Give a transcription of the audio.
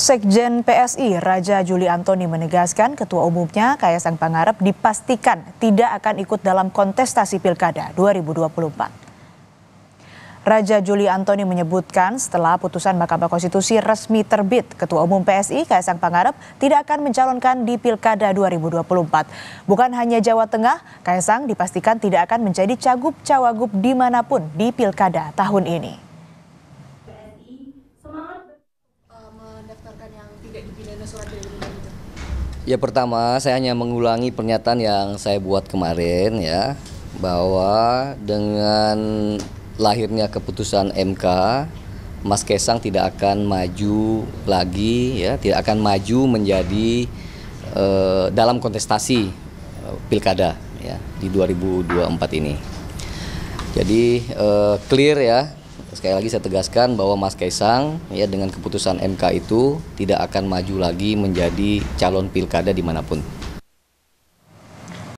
Sekjen PSI Raja Juli Antoni menegaskan ketua umumnya Kaisang Pangarep dipastikan tidak akan ikut dalam kontestasi Pilkada 2024. Raja Juli Antoni menyebutkan setelah putusan Mahkamah Konstitusi resmi terbit, Ketua Umum PSI Kaisang Pangarep tidak akan mencalonkan di Pilkada 2024. Bukan hanya Jawa Tengah, Kaisang dipastikan tidak akan menjadi cagup-cawagup dimanapun di Pilkada tahun ini. Gitu? Ya pertama saya hanya mengulangi pernyataan yang saya buat kemarin ya bahwa dengan lahirnya keputusan MK Mas Kesang tidak akan maju lagi ya tidak akan maju menjadi eh, dalam kontestasi eh, pilkada ya di 2024 ini. Jadi eh, clear ya sekali lagi saya tegaskan bahwa Mas Kaisang ya dengan keputusan MK itu tidak akan maju lagi menjadi calon pilkada dimanapun.